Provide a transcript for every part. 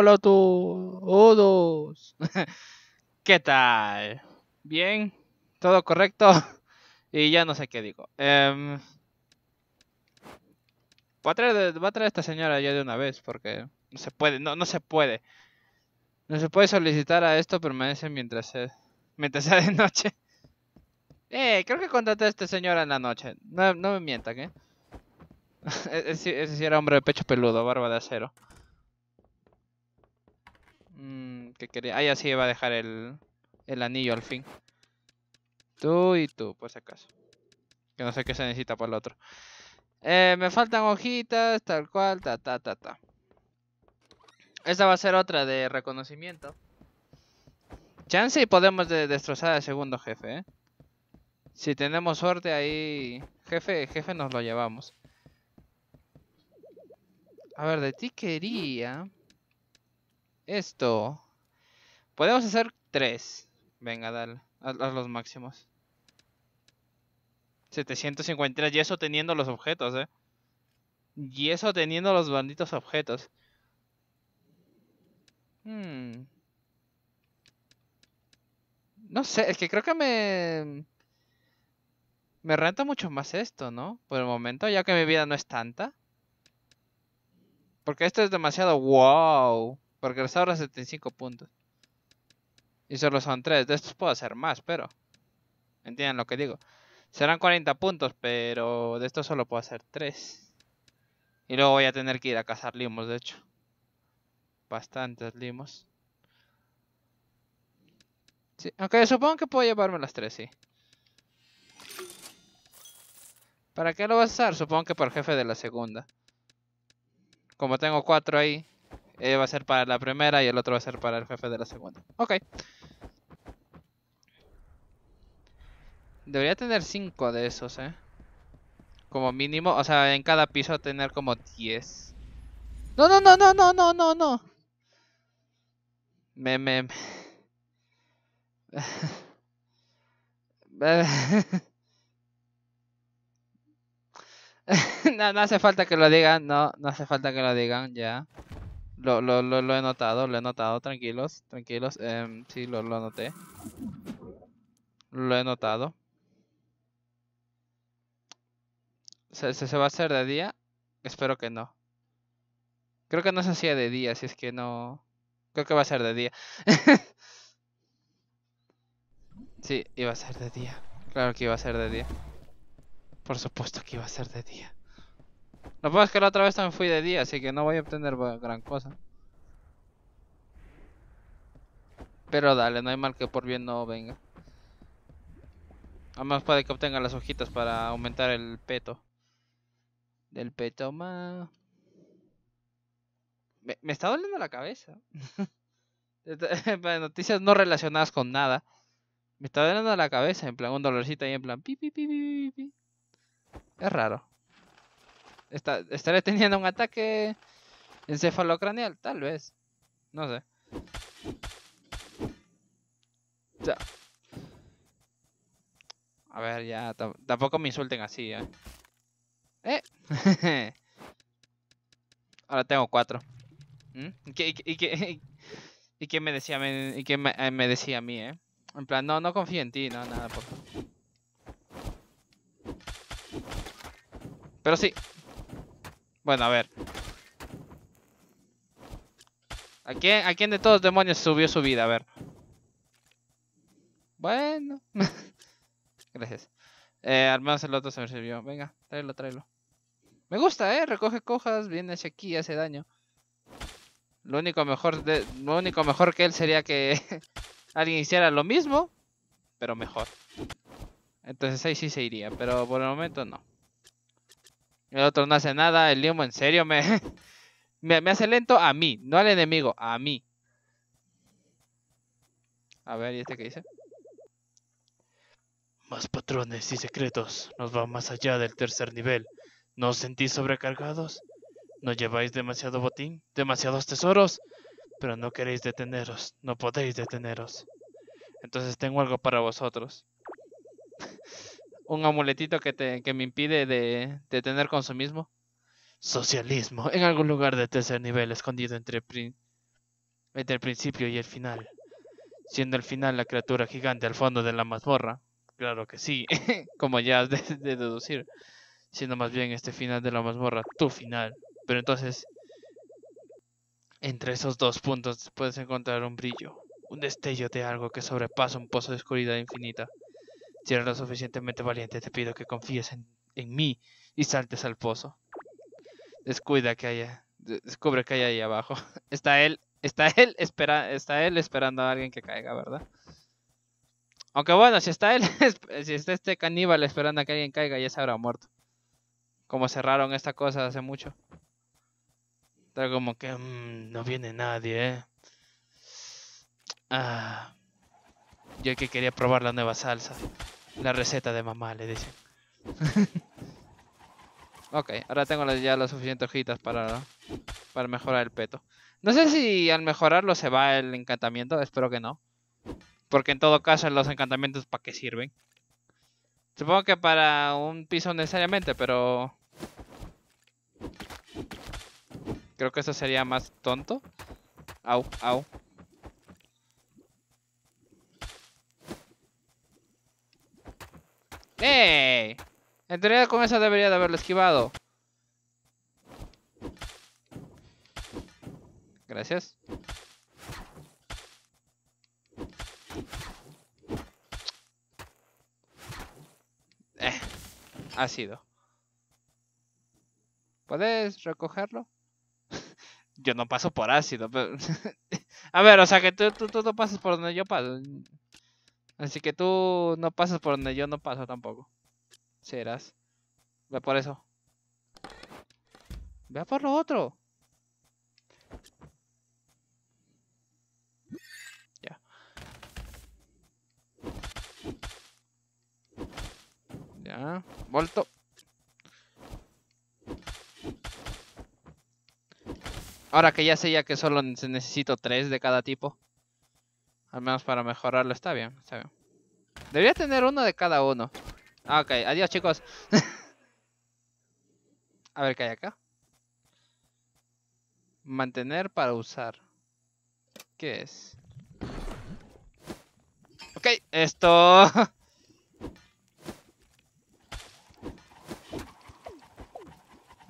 Hola todos. ¿Qué tal? ¿Bien? ¿Todo correcto? Y ya no sé qué digo. Em, voy, a traer, a esta señora ya de una vez porque no se puede, no, no se puede. No se puede solicitar a esto, permanece mientras sea, mientras sea de noche. Eh, creo que contraté a esta señora en la noche. No, me mientan, ¿eh? E, e, ese sí era hombre de pecho peludo, barba de acero. Mm, que quería... Ahí así va a dejar el, el anillo al fin. Tú y tú, por si acaso. Que no sé qué se necesita por el otro. Eh, me faltan hojitas, tal cual, ta, ta, ta, ta. Esta va a ser otra de reconocimiento. Chance y podemos destrozar al segundo jefe, ¿eh? Si tenemos suerte ahí... Jefe, jefe nos lo llevamos. A ver, de ti quería esto. Podemos hacer tres. Venga, dale. a los máximos. 753. Y eso teniendo los objetos, eh. Y eso teniendo los banditos objetos. Hmm. No sé, es que creo que me... Me renta mucho más esto, ¿no? Por el momento, ya que mi vida no es tanta. Porque esto es demasiado wow. Porque les ahorra 75 puntos. Y solo son 3. De estos puedo hacer más, pero... ¿Entienden lo que digo? Serán 40 puntos, pero de estos solo puedo hacer 3. Y luego voy a tener que ir a cazar limos, de hecho. Bastantes limos. Sí, aunque supongo que puedo llevarme las 3, sí. ¿Para qué lo vas a usar? Supongo que para el jefe de la segunda. Como tengo 4 ahí, eh, va a ser para la primera y el otro va a ser para el jefe de la segunda. Ok. Debería tener cinco de esos, ¿eh? Como mínimo, o sea, en cada piso tener como 10. No, no, no, no, no, no, no, no. Me, me... no, no hace falta que lo digan, no, no hace falta que lo digan, ya. Lo, lo, lo, he notado, lo he notado, tranquilos, tranquilos. Em, sí, lo, noté. Lo he notado. ¿Se, se, ¿Se va a hacer de día? Espero que no. Creo que no se hacía de día, si es que no... Creo que va a ser de día. sí, iba a ser de día. Claro que iba a ser de día. Por supuesto que iba a ser de día. Lo que es que la otra vez también fui de día, así que no voy a obtener gran cosa. Pero dale, no hay mal que por bien no venga. Además puede que obtenga las hojitas para aumentar el peto. Del peto más... Me, está doliendo la cabeza. Noticias no relacionadas con nada. Me está doliendo la cabeza, en plan un dolorcito ahí en plan Es raro. ¿Estaré teniendo un ataque encefalocranial? Tal vez. No sé. A ver, ya. Tampoco me insulten así, ¿eh? eh. Ahora tengo cuatro. ¿Mm? ¿Y, qué, y, qué, me decía, y qué eh, me, decía a mí, eh? En plan, no, no confío en ti, no, nada, por... Pero sí, bueno, a ver. ¿A quién, de todos demonios subió su vida? A ver. Bueno. Gracias. Eh, al menos el otro se me sirvió. Venga, tráelo, tráelo. Me gusta, eh. Recoge cojas, viene hacia aquí, hace daño. Lo único mejor, lo único mejor que él sería que alguien hiciera lo mismo, pero mejor. Entonces ahí sí se iría, pero por el momento no. El otro no hace nada. El limo, en serio, me, me, hace lento a mí, no al enemigo, a mí. A ver, ¿y este qué dice? Más patrones y secretos. Nos va más allá del tercer nivel. ¿No os sentís sobrecargados? ¿No lleváis demasiado botín? ¿Demasiados tesoros? Pero no queréis deteneros. No podéis deteneros. Entonces tengo algo para vosotros. un amuletito que, te, me impide de, de tener consumismo. Socialismo, en algún lugar de tercer nivel, escondido entre, entre el principio y el final. Siendo el final la criatura gigante al fondo de la mazmorra. Claro que sí, como ya has de deducir. Siendo más bien este final de la mazmorra tu final. Pero entonces, entre esos dos puntos puedes encontrar un brillo, un destello de algo que sobrepasa un pozo de oscuridad infinita. Si eres lo suficientemente valiente, te pido que confíes en, mí y saltes al pozo. Descuida que haya. Descubre que hay ahí abajo. Está él. Está él, espera, está él esperando a alguien que caiga, ¿verdad? Aunque bueno, si está él, si está este caníbal esperando a que alguien caiga, ya se habrá muerto. Como cerraron esta cosa hace mucho. Está como que mm, no viene nadie, ¿eh? Ah, yo que quería probar la nueva salsa. La receta de mamá, le dicen. ok, ahora tengo ya las suficientes hojitas para, para mejorar el peto. No sé si al mejorarlo se va el encantamiento, espero que no. Porque en todo caso los encantamientos para qué sirven. Supongo que para un piso necesariamente, pero... Creo que eso sería más tonto. Au, au. ¡Ey! En teoría con esa debería de haberlo esquivado. Gracias. Eh, ha ¿Puedes recogerlo? yo no paso por ácido. Pero... a ver, o sea que tú, tú no pasas por donde yo paso. Así que tú no pasas por donde yo no paso tampoco. Serás. Ve por eso. Ve por lo otro. Ya. Ya. Volto. Ahora que ya sé ya que solo se necesito tres de cada tipo. Al menos para mejorarlo está bien, está Debería tener uno de cada uno. Ah, ok, adiós chicos. A ver qué hay acá. Mantener para usar. ¿Qué es? Ok, esto...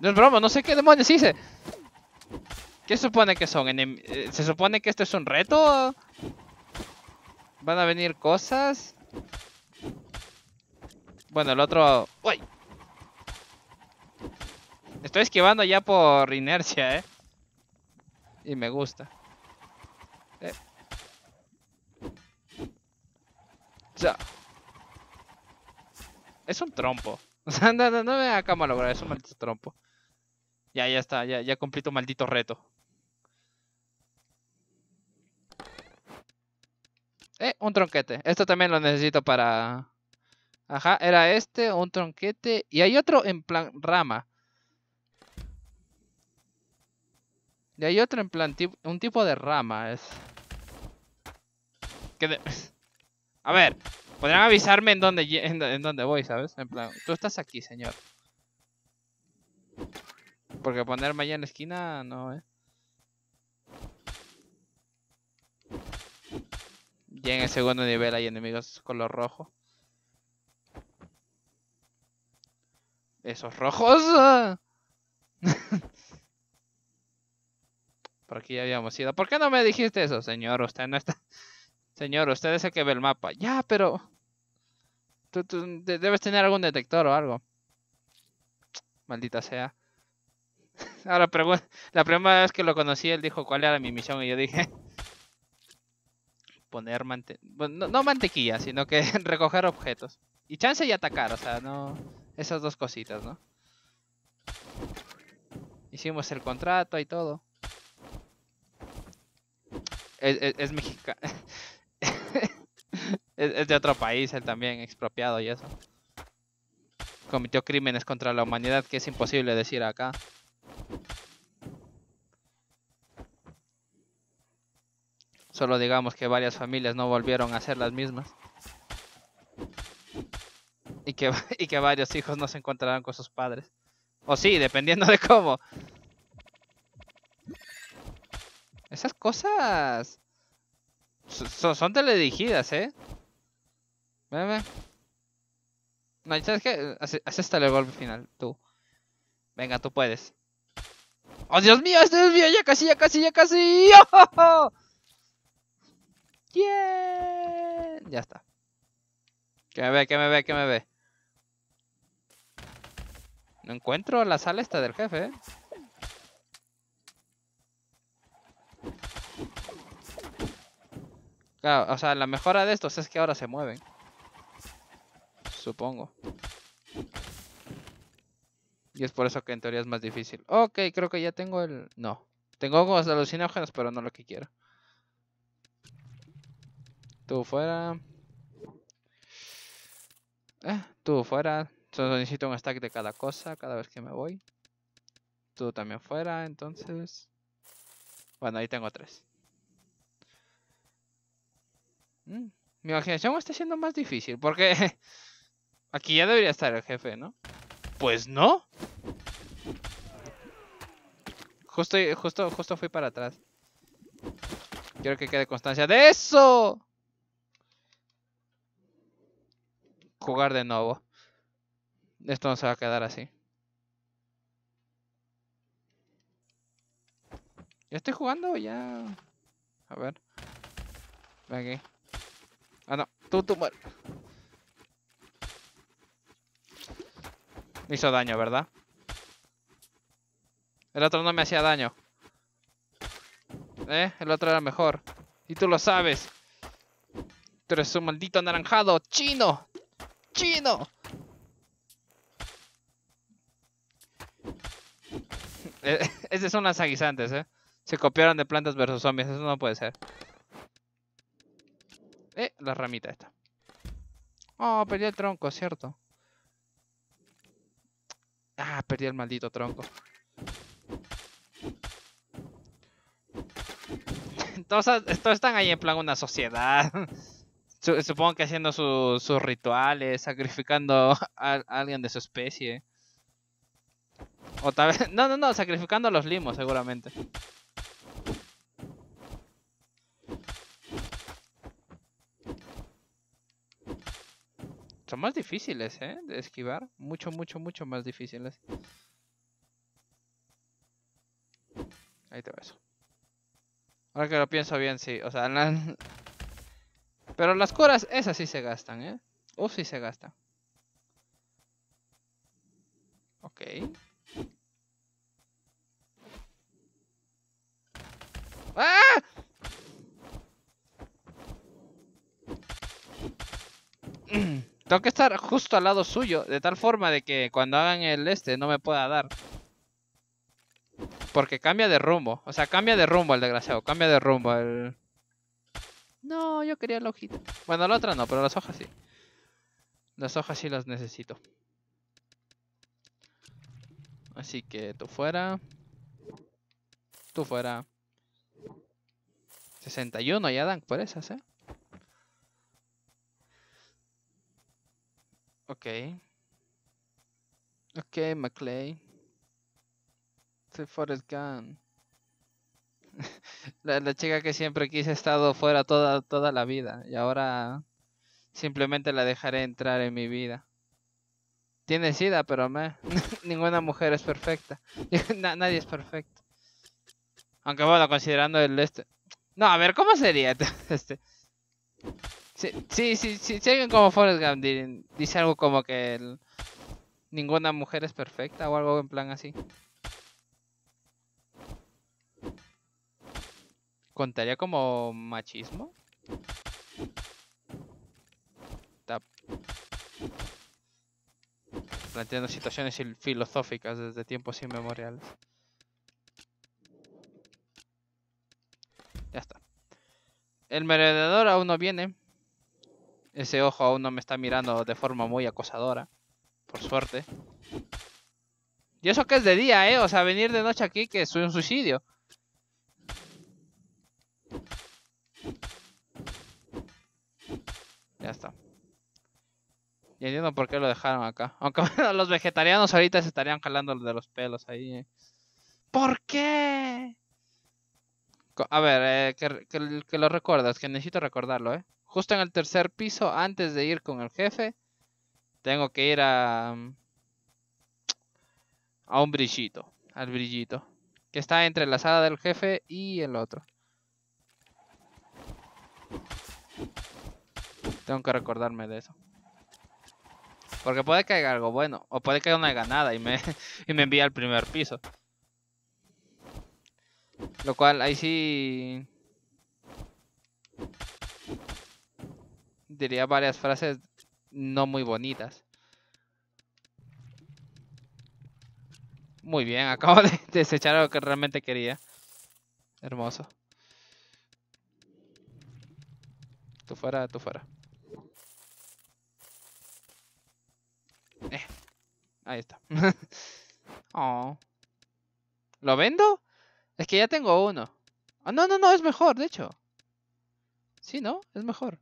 No es no sé qué demonios hice. ¿Qué supone que son? Eh, ¿Se supone que esto es un reto? Van a venir cosas. Bueno, el otro... ¡Uy! Estoy esquivando ya por inercia, ¿eh? Y me gusta. Eh. Es un trompo. O sea, no, no, no me acá de es un maldito trompo. Ya, ya está, ya, ya cumplí tu maldito reto. Eh, un tronquete. Esto también lo necesito para... Ajá, era este, un tronquete. Y hay otro en plan rama. Y hay otro en plan un tipo de rama. Es... A ver, podrían avisarme en dónde, en, dónde voy, ¿sabes? En plan, tú estás aquí, señor. Porque ponerme allá en la esquina no, ¿eh? Ya en el segundo nivel hay enemigos color rojo. ¡Esos rojos! Por aquí ya habíamos ido. ¿Por qué no me dijiste eso, señor? Usted no está... Señor, usted es el que ve el mapa. Ya, pero... Tú, debes tener algún detector o algo. Maldita sea. Ahora, la primera vez que lo conocí, él dijo cuál era mi misión y yo dije poner mante no, mantequilla, sino que recoger objetos. Y chance y atacar, o sea, no. Esas dos cositas, ¿no? Hicimos el contrato y todo. Es, es, es es de otro país, él también, expropiado y eso. Cometió crímenes contra la humanidad que es imposible decir acá. Solo digamos que varias familias no volvieron a ser las mismas. Y que, y que varios hijos no se encontrarán con sus padres. O sí, dependiendo de cómo. Esas cosas... Son, son teledirigidas, ¿eh? No, ¿sabes qué? hasta el golpe final, tú. Venga, tú puedes. ¡Oh, Dios mío! ¡Dios mío! ¡Ya casi, ya casi, ya casi! ¡Oh! oh, oh! Yeah. Ya está. Que me ve, que me ve, que me ve. No encuentro la sala esta del jefe, ¿eh? o sea, la mejora de estos es que ahora se mueven. Supongo. Y es por eso que en teoría es más difícil. Ok, creo que ya tengo el... No. Tengo los alucinógenos, pero no lo que quiero. Tú fuera. Eh, tú fuera. Solo necesito un stack de cada cosa cada vez que me voy. Tú también fuera, entonces. Bueno, ahí tengo tres. Mm, mi imaginación está siendo más difícil porque aquí ya debería estar el jefe, ¿no? Pues no. Justo, justo, justo fui para atrás. Quiero que quede constancia de eso. jugar de nuevo. Esto no se va a quedar así. ¿Ya estoy jugando ya? A ver. Ven aquí. Ah, no. Tú, tú mueres. Me hizo daño, ¿verdad? El otro no me hacía daño. ¿Eh? El otro era mejor. Y tú lo sabes. Tú eres un maldito anaranjado chino chino. Eh, esas son las aguisantes, ¿eh? Se copiaron de plantas versus zombies. Eso no puede ser. Eh, la ramita esta. Oh, perdí el tronco, cierto. Ah, perdí el maldito tronco. Entonces, esto están ahí en plan una sociedad. supongo que haciendo sus rituales, sacrificando a, alguien de su especie. O tal vez... No, no, no, sacrificando a los limos seguramente. Son más difíciles, ¿eh? De esquivar. Mucho, mucho, mucho más difíciles. Ahí te ves. Ahora que lo pienso bien, sí. O sea, la... Pero las curas, esas sí se gastan, ¿eh? Uf, sí se gastan. Ok. ¡Ah! Tengo que estar justo al lado suyo, de tal forma de que cuando hagan el este no me pueda dar. Porque cambia de rumbo, o sea, cambia de rumbo el desgraciado, cambia de rumbo el... No, yo quería el hojita. Bueno, la otra no, pero las hojas sí. Las hojas sí las necesito. Así que tú fuera. Tú fuera. 61 ya dan por esas, ¿eh? Ok. Ok, McClay. The Forest Gun la, chica que siempre quise ha estado fuera toda, toda la vida y ahora simplemente la dejaré entrar en mi vida. Tiene sida, pero me, ninguna mujer es perfecta. nadie es perfecto. Aunque bueno, considerando el este... No, a ver, ¿cómo sería este? Sí, sí, sí, si alguien como Forrest Gump dice algo como que ninguna mujer es perfecta o algo en plan así. ¿Contaría como machismo? planteando situaciones filosóficas desde tiempos inmemoriales. Ya está. El merodeador aún no viene. Ese ojo aún no me está mirando de forma muy acosadora. Por suerte. Y eso que es de día, ¿eh? O sea, venir de noche aquí que es un suicidio. Ya está. Y entiendo por qué lo dejaron acá. Aunque los vegetarianos ahorita se estarían jalando de los pelos ahí. Eh. ¿Por qué? A ver, eh, que, que, lo recuerdas, que necesito recordarlo, ¿eh? Justo en el tercer piso, antes de ir con el jefe, tengo que ir a... Mm, a un brillito, al brillito. Que está entre la sala del jefe y el otro. Tengo que recordarme de eso. Porque puede que algo bueno. O puede que haya una ganada y me, y me envía al primer piso. Lo cual ahí sí... Diría varias frases no muy bonitas. Muy bien, acabo de desechar lo que realmente quería. Hermoso. Tú fuera, tú fuera. Ahí está. oh. ¿Lo vendo? Es que ya tengo uno. Ah, no, no, no, es mejor, de hecho. Sí, ¿no? Es mejor.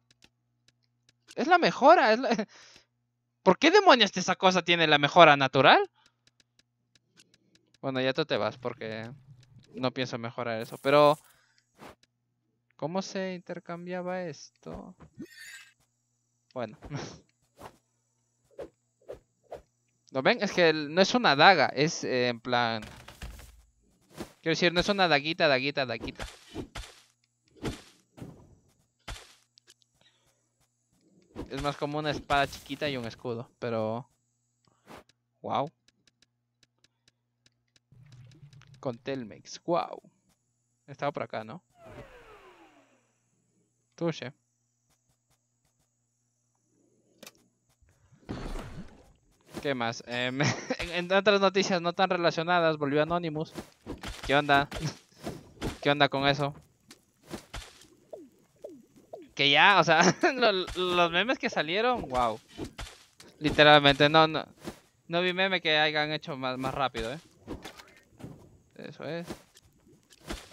Es la mejora. ¿Por qué demonios esa cosa tiene la mejora natural? Bueno, ya tú te vas porque no pienso mejorar eso. Pero, ¿cómo se intercambiaba esto? Bueno. ¿Lo ven? Es que no es una daga, es eh, en plan... Quiero decir, no es una daguita, daguita, daguita. Es más como una espada chiquita y un escudo, pero... Wow. Con Telmex, wow. estado por acá, ¿no? Tuche. ¿Qué más? Em, en otras noticias no tan relacionadas, volvió Anonymous. ¿Qué onda? ¿Qué onda con eso? Que ya, o sea, los, memes que salieron, wow. Literalmente, no, no, no vi meme que hayan hecho más, rápido, ¿eh? Eso es.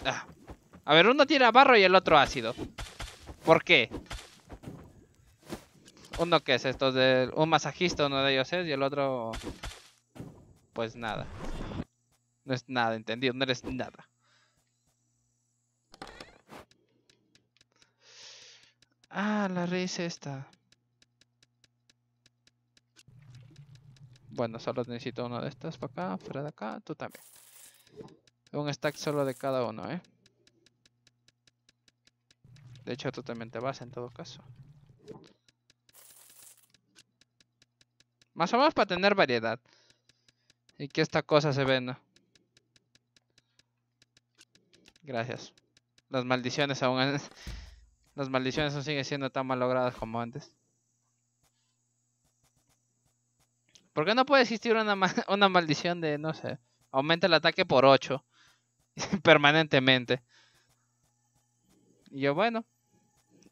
Ah. A ver, uno tira barro y el otro ácido. ¿Por qué? Uno que es esto de un masajista, uno de ellos es, y el otro, pues nada. No es nada, entendido, no eres nada. Ah, la raíz esta. Bueno, solo necesito una de estas para acá, fuera de acá, tú también. Un stack solo de cada uno, ¿eh? De hecho, tú también te vas en todo caso. Más o menos para tener variedad. Y que esta cosa se venda. Gracias. Las maldiciones aún... Las maldiciones aún siguen siendo tan malogradas como antes. ¿Por qué no puede existir una, una maldición de, no sé, aumenta el ataque por 8 permanentemente? Y yo, bueno,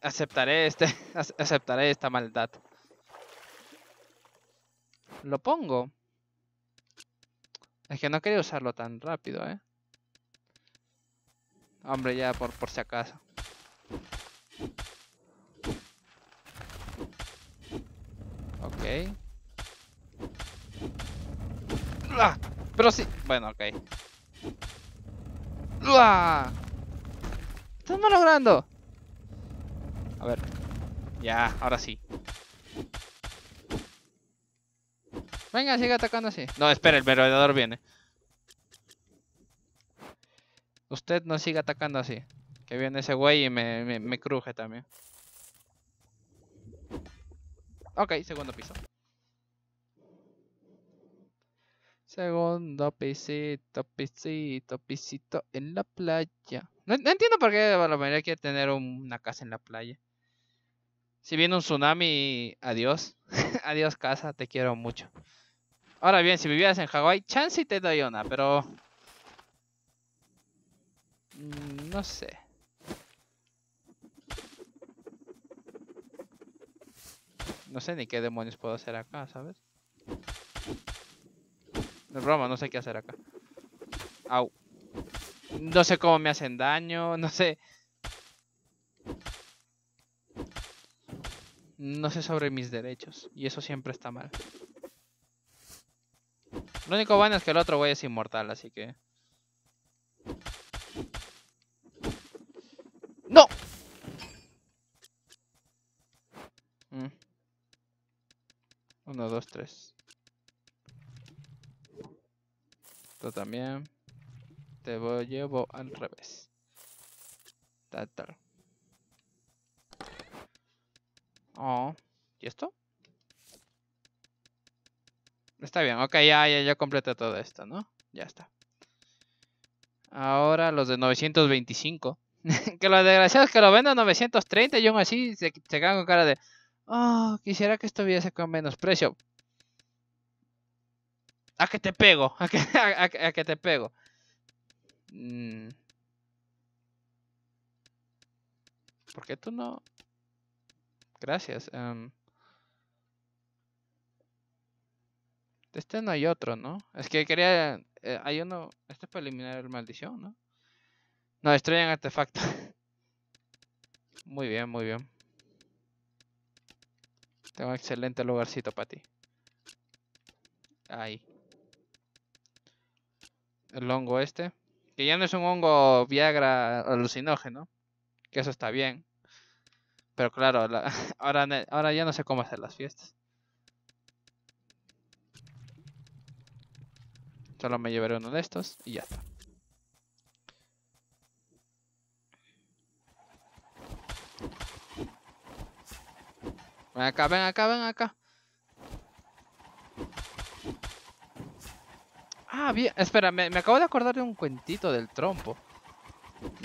aceptaré, este, aceptaré esta maldad. ¿Lo pongo? Es que no quería usarlo tan rápido, ¿eh? Hombre, ya por, por si acaso. Ok. ¡Ah! Pero sí. Bueno, ok. ¡Uah! estamos logrando? A ver. Ya, ahora sí. Venga, sigue atacando así. No, espera, el merodeador viene. Usted no siga atacando así. Que viene ese güey y me, cruje también. Ok, segundo piso. Segundo pisito, pisito, pisito en la playa. No, entiendo por qué la mayoría quiere tener una casa en la playa. Si viene un tsunami, adiós. adiós casa, te quiero mucho. Ahora bien, si vivieras en Hawái, chance y te doy una, pero... Mm, no sé. No sé ni qué demonios puedo hacer acá, ¿sabes? No es broma, no sé qué hacer acá. Au. No sé cómo me hacen daño, no sé... No sé sobre mis derechos, y eso siempre está mal. Lo único bueno es que el otro güey es inmortal, así que... ¡No! Mm. Uno, dos, tres. Esto también. Te voy, llevo al revés. Tal, Oh. ¿Y esto? Está bien, ok, ya, ya, ya completé todo esto, ¿no? Ya está. Ahora los de 925. que los desgraciados que lo venda a 930 y aún así se, se quedan con cara de... Oh, quisiera que esto hubiese con menos precio. A que te pego, a que, te pego. porque mm. ¿Por qué tú no? Gracias. Em. Este no hay otro, ¿no? Es que quería... Eh, hay uno... Este es para eliminar el maldición, ¿no? No, destruyen artefactos. muy bien, muy bien. Tengo un excelente lugarcito para ti. Ahí. El hongo este. Que ya no es un hongo Viagra alucinógeno. Que eso está bien. Pero claro, ahora, ahora ya no sé cómo hacer las fiestas. Solo me llevaré uno de estos y ya está. Ven acá, ven acá, ven acá. Ah, bien. Espera, me, acabo de acordar de un cuentito del trompo.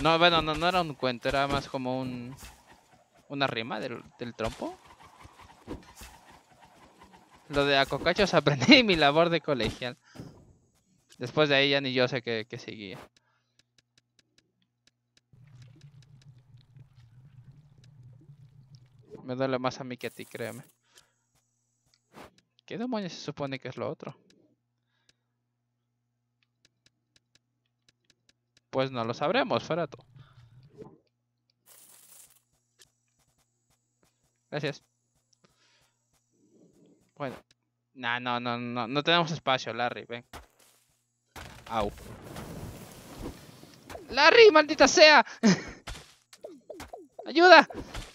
No, bueno, no, no era un cuento, era más como un... Una rima del, del trompo. Lo de acocachos aprendí mi labor de colegial. Después de ahí ya ni yo sé qué, qué seguía. Me duele más a mí que a ti, créeme. ¿Qué demonios se supone que es lo otro? Pues no lo sabremos, fuera tú. Gracias. Bueno. No, no, no, no. No tenemos espacio, Larry. Ven. Au. ¡Larry, maldita sea! ¡Ayuda!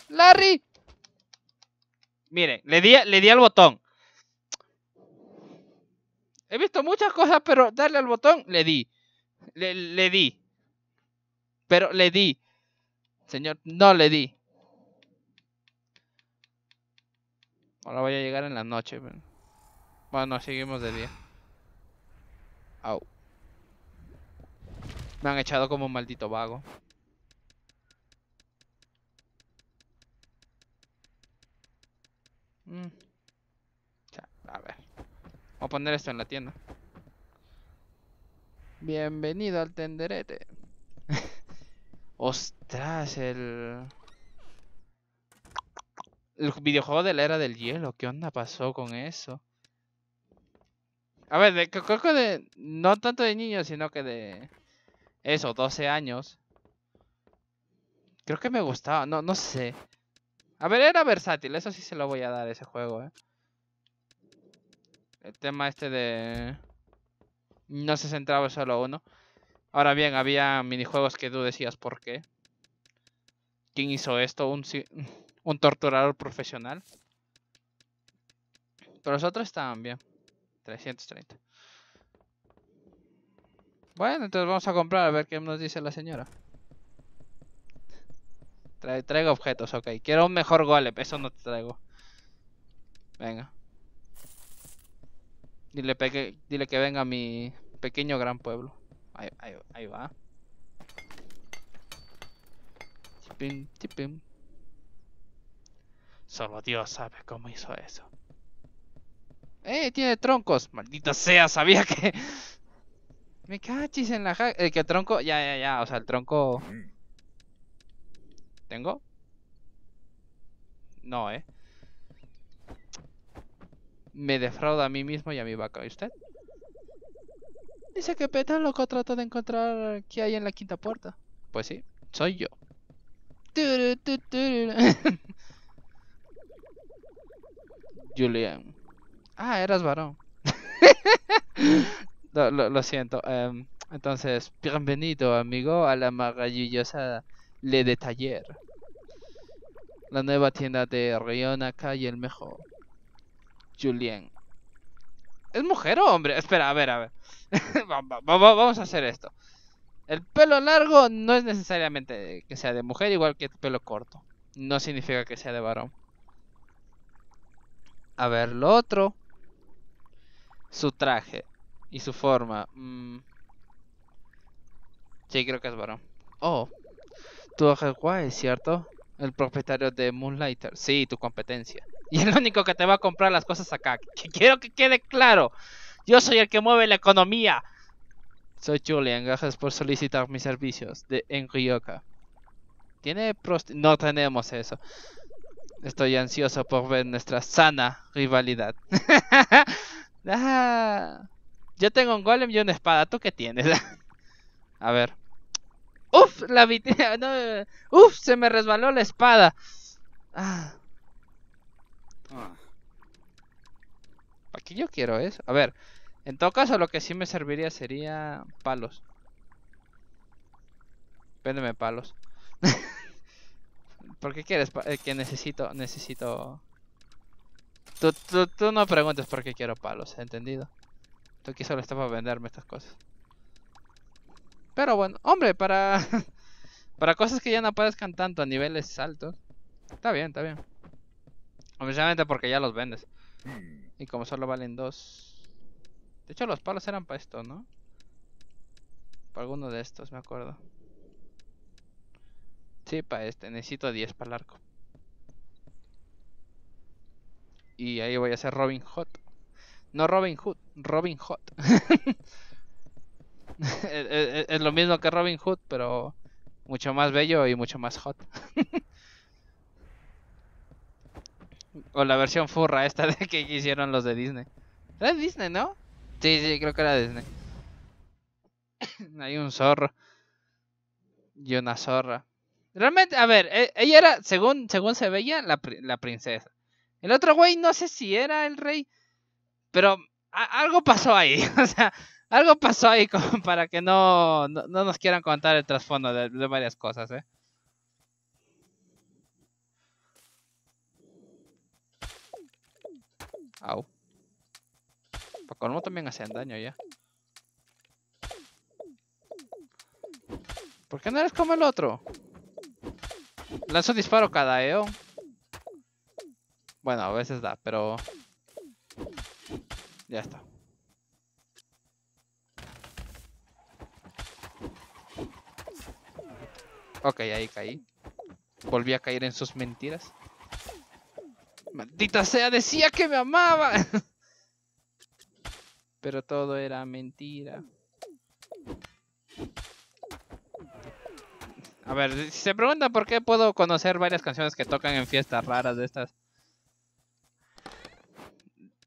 ¡Larry! Mire, le di, le di al botón. He visto muchas cosas, pero darle al botón, le di. Le, le di. Pero le di. Señor, no le di. Ahora voy a llegar en la noche. Bueno, seguimos de día. Au. Me han echado como un maldito vago. Mm. A ver. Voy a poner esto en la tienda. Bienvenido al tenderete. Ostras, el... El videojuego de la era del hielo. ¿Qué onda pasó con eso? A ver, de, de... No tanto de niños, sino que de eso, 12 años. Creo que me gustaba, no, no sé. A ver, era versátil, eso sí se lo voy a dar ese juego, eh. El tema este de... No se centraba solo uno. Ahora bien, había minijuegos que tú decías por qué. ¿Quién hizo esto? ¿Un, un torturador profesional? Pero los otros estaban bien. 330. Bueno, entonces vamos a comprar a ver qué nos dice la señora. Trae, traigo objetos, ok. Quiero un mejor golep, eso no te traigo. Venga. Dile, dile que venga mi pequeño gran pueblo. Ahí, ahí, ahí va. Tipim, tipim. Solo Dios sabe cómo hizo eso. ¡Eh! Tiene troncos. Maldito sea, sabía que... Me cachis en la El que tronco. Ya, ya, ya. O sea, el tronco. ¿Tengo? No, eh. Me defraudo a mí mismo y a mi vaca. ¿Y usted? Dice que loco trata de encontrar qué hay en la quinta puerta. Pues sí, soy yo. Julian. Ah, eras varón. Lo, siento. Em, entonces, bienvenido, amigo, a la maravillosa Le de Taller. La nueva tienda de acá y el mejor. Julien. ¿Es mujer o hombre? Espera, a ver, a ver. Vamos a hacer esto. El pelo largo no es necesariamente que sea de mujer, igual que el pelo corto. No significa que sea de varón. A ver, lo otro. Su traje. Y su forma. Mm. Sí, creo que es varón. Oh, tu es ¿cierto? El propietario de Moonlighter. Sí, tu competencia. Y el único que te va a comprar las cosas acá. quiero que quede claro. Yo soy el que mueve la economía. Soy Julian, gracias por solicitar mis servicios de en ¿Tiene No tenemos eso. Estoy ansioso por ver nuestra sana rivalidad. Ah. Yo tengo un golem y una espada. ¿Tú qué tienes? a ver. Uf, la no, Uf, se me resbaló la espada. ¿Para ah. Ah. Aquí yo quiero eso. A ver. En todo caso, lo que sí me serviría sería palos. Péndeme palos. ¿Por qué quieres? Eh, que necesito, necesito... Tú, tú no preguntes por qué quiero palos, ¿entendido? Aquí solo está para venderme estas cosas. Pero bueno, hombre, para... para cosas que ya no aparezcan tanto a niveles altos. Está bien, está bien. Obviamente porque ya los vendes. Hmm. Y como solo valen dos... De hecho los palos eran para esto, ¿no? Para alguno de estos, me acuerdo. Sí, para este. Necesito 10 para el arco. Y ahí voy a hacer Robin Hood. No Robin Hood, Robin Hot es, lo mismo que Robin Hood, pero mucho más bello y mucho más hot. o la versión furra esta de que hicieron los de Disney. Era Disney, ¿no? Sí, sí, creo que era Disney. Hay un zorro. Y una zorra. Realmente, a ver, e, ella era, según, según se veía, la, la princesa. El otro güey no sé si era el rey. Pero algo pasó ahí, o sea, algo pasó ahí para que no, no, nos quieran contar el trasfondo de, varias cosas, ¿eh? Au. Para también hacían daño ya. ¿Por qué no eres como el otro? Lanzo disparo cada EO. Bueno, a veces da, pero ya está. Ok, ahí caí. Volví a caer en sus mentiras. Maldita sea, decía que me amaba. Pero todo era mentira. A ver, si se preguntan por qué puedo conocer varias canciones que tocan en fiestas raras de estas,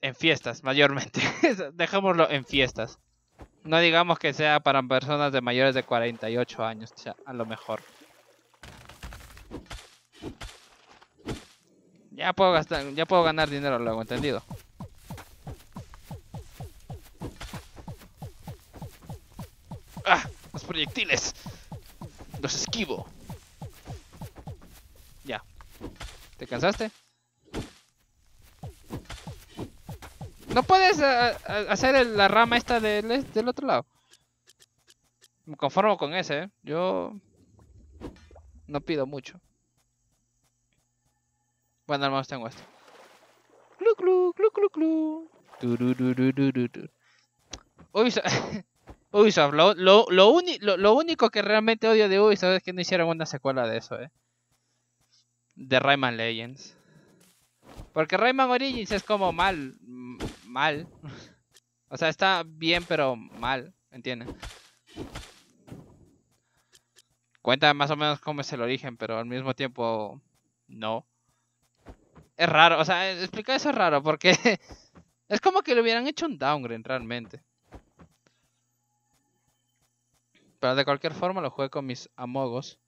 en fiestas, mayormente. Dejémoslo en fiestas. No digamos que sea para personas de mayores de 48 años, o sea, a lo mejor. Ya puedo gastar, ya puedo ganar dinero luego, ¿entendido? ¡Ah! Los proyectiles. Los esquivo. Ya. ¿Te cansaste? No puedes eh, eh, hacer la rama esta del, del otro lado. Me conformo con ese, ¿eh? Yo no pido mucho. Bueno, hermanos, tengo esto. Clu, clu, clu, clu, Ubisoft, lo, lo, lo, lo, único que realmente odio de Ubisoft es que no hicieron una secuela de eso, ¿eh? De Rayman Legends. Porque Rayman Origins es como mal, mal. o sea, está bien, pero mal, ¿entiendes? Cuenta más o menos cómo es el origen, pero al mismo tiempo no. Es raro, o sea, explicar eso es raro porque es como que le hubieran hecho un downgrade realmente. Pero de cualquier forma lo jugué con mis amogos.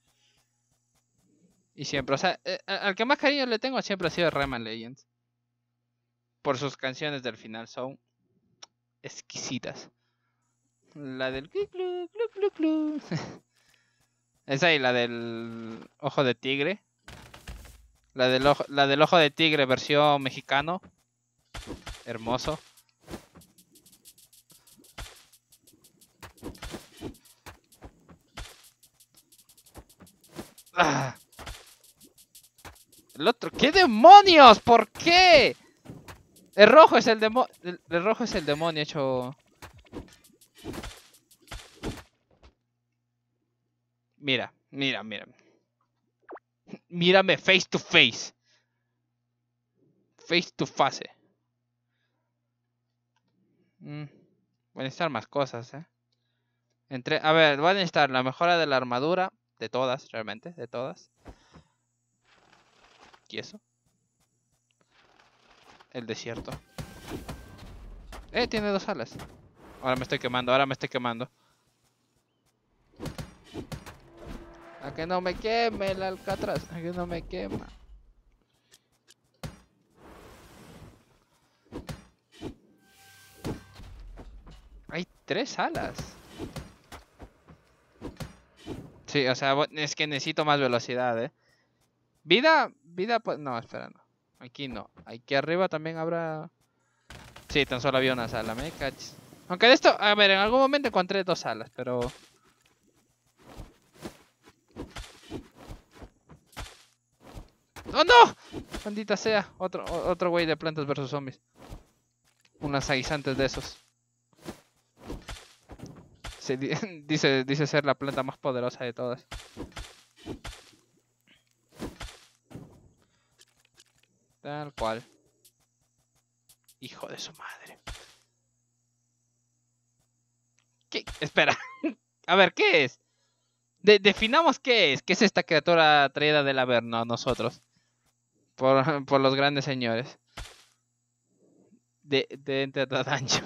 Y siempre, o sea, eh, al que más cariño le tengo siempre ha sido Rayman Legends por sus canciones del final son exquisitas. La del clu, clu, clu, Esa y la del ojo de tigre. La del ojo, la del ojo de tigre versión mexicano. Hermoso. Ah. El otro, ¿qué demonios? ¿Por qué? El rojo es el demonio. El, rojo es el demonio hecho. Mira, mira, mira. Mírame face to face. Face to face. Mm. Voy a necesitar más cosas, eh. Entre, a ver, voy a necesitar la mejora de la armadura. De todas, realmente, de todas. Y eso el desierto. Eh, tiene dos alas. Ahora me estoy quemando, ahora me estoy quemando. A que no me queme el alcatraz, a que no me quema. Hay tres alas. Sí, o sea, es que necesito más velocidad, eh. Vida, vida, pues... No, espera, no. Aquí no. Aquí arriba también habrá... Sí, tan solo había una sala, me Aunque de esto, a ver, en algún momento encontré dos salas, pero... ¡Oh, no! Maldita sea. Otro, otro güey de plantas versus zombies. Unas aguisantes de esos. dice, dice ser la planta más poderosa de todas. Tal cual. Hijo de su madre. ¿Qué? Espera. A ver, ¿qué es? definamos qué es. ¿Qué es esta criatura traída del Averno nosotros? Por, los grandes señores. De, de entre ancho.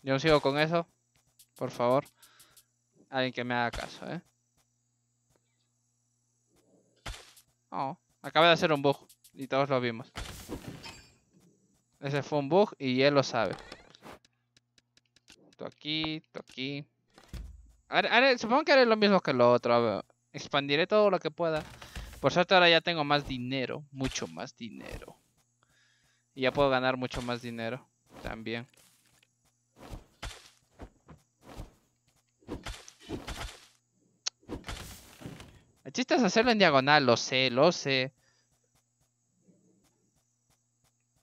Yo sigo con eso. Por favor. Alguien que me haga caso, ¿eh? acaba de hacer un bug y todos lo vimos. Ese fue un bug y él lo sabe. Esto aquí, esto aquí. supongo que haré lo mismo que lo otro. Expandiré todo lo que pueda. Por suerte ahora ya tengo más dinero. Mucho más dinero. Y ya puedo ganar mucho más dinero también. chiste hacerlo en diagonal, lo sé, lo sé.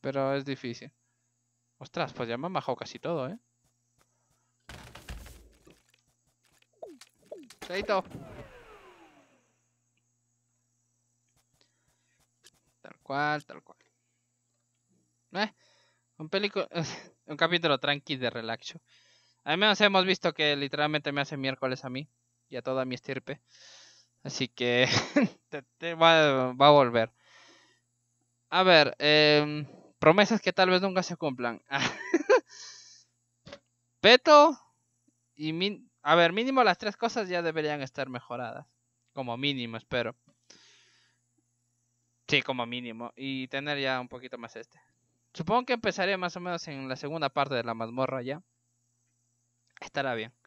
Pero es difícil. Ostras, pues ya me han bajado casi todo, ¿eh? Seito. Tal cual, tal cual. Eh, un película... un capítulo tranqui de relaxo. Al menos hemos visto que literalmente me hace miércoles a mí y a toda mi estirpe. Así que te, va, a volver. A ver, em, promesas que tal vez nunca se cumplan. Peto y a ver, mínimo las tres cosas ya deberían estar mejoradas. Como mínimo, espero. Sí, como mínimo. Y tener ya un poquito más este. Supongo que empezaré más o menos en la segunda parte de la mazmorra ya. Estará bien.